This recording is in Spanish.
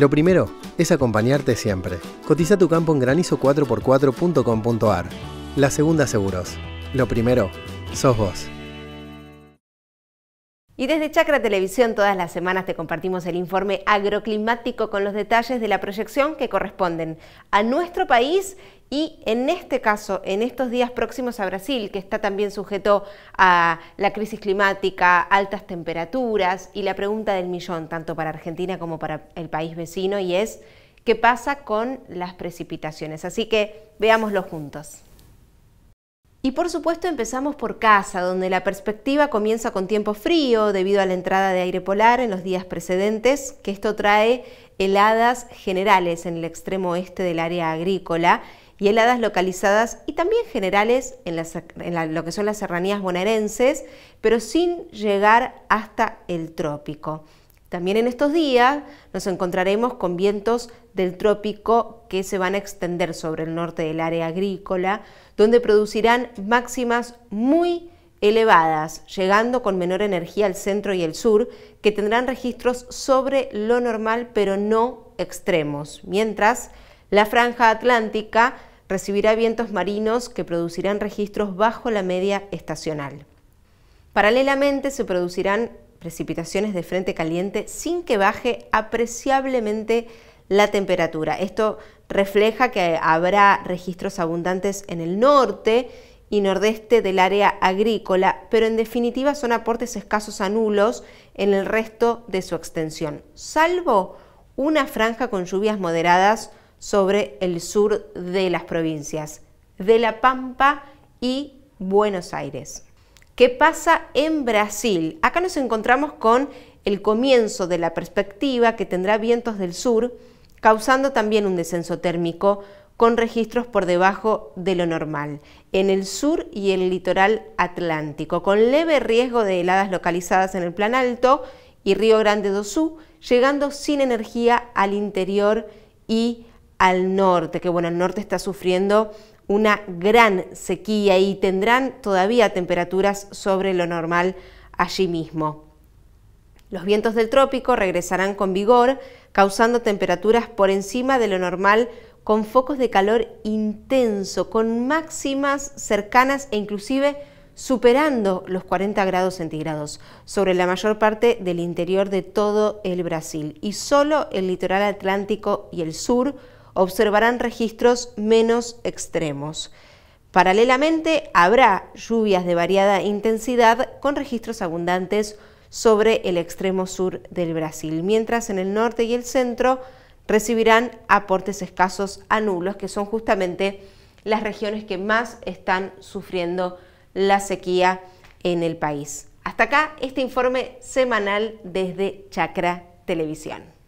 Lo primero es acompañarte siempre. Cotiza tu campo en granizo4x4.com.ar. La segunda seguros. Lo primero, sos vos. Y desde Chacra Televisión todas las semanas te compartimos el informe agroclimático con los detalles de la proyección que corresponden a nuestro país y en este caso, en estos días próximos a Brasil, que está también sujeto a la crisis climática, altas temperaturas y la pregunta del millón, tanto para Argentina como para el país vecino, y es, ¿qué pasa con las precipitaciones? Así que veámoslo juntos. Y por supuesto empezamos por casa, donde la perspectiva comienza con tiempo frío debido a la entrada de aire polar en los días precedentes, que esto trae heladas generales en el extremo oeste del área agrícola y heladas localizadas y también generales en, lo que son las serranías bonaerenses, pero sin llegar hasta el trópico. También en estos días nos encontraremos con vientos del trópico que se van a extender sobre el norte del área agrícola, donde producirán máximas muy elevadas, llegando con menor energía al centro y el sur, que tendrán registros sobre lo normal pero no extremos, mientras la franja atlántica recibirá vientos marinos que producirán registros bajo la media estacional. Paralelamente se producirán precipitaciones de frente caliente sin que baje apreciablemente la temperatura. Esto refleja que habrá registros abundantes en el norte y nordeste del área agrícola, pero en definitiva son aportes escasos a nulos en el resto de su extensión, salvo una franja con lluvias moderadas sobre el sur de las provincias de La Pampa y Buenos Aires. ¿Qué pasa en Brasil? Acá nos encontramos con el comienzo de la perspectiva que tendrá vientos del sur, causando también un descenso térmico con registros por debajo de lo normal, en el sur y el litoral atlántico, con leve riesgo de heladas localizadas en el Plan Alto y Río Grande do Sul, llegando sin energía al interior y al norte, que bueno, el norte está sufriendo una gran sequía y tendrán todavía temperaturas sobre lo normal allí mismo. Los vientos del trópico regresarán con vigor, causando temperaturas por encima de lo normal con focos de calor intenso, con máximas cercanas e inclusive superando los 40 grados centígrados sobre la mayor parte del interior de todo el Brasil y solo el litoral atlántico y el sur observarán registros menos extremos. Paralelamente, habrá lluvias de variada intensidad con registros abundantes sobre el extremo sur del Brasil, mientras en el norte y el centro recibirán aportes escasos a nulos, que son justamente las regiones que más están sufriendo la sequía en el país. Hasta acá este informe semanal desde Chacra Televisión.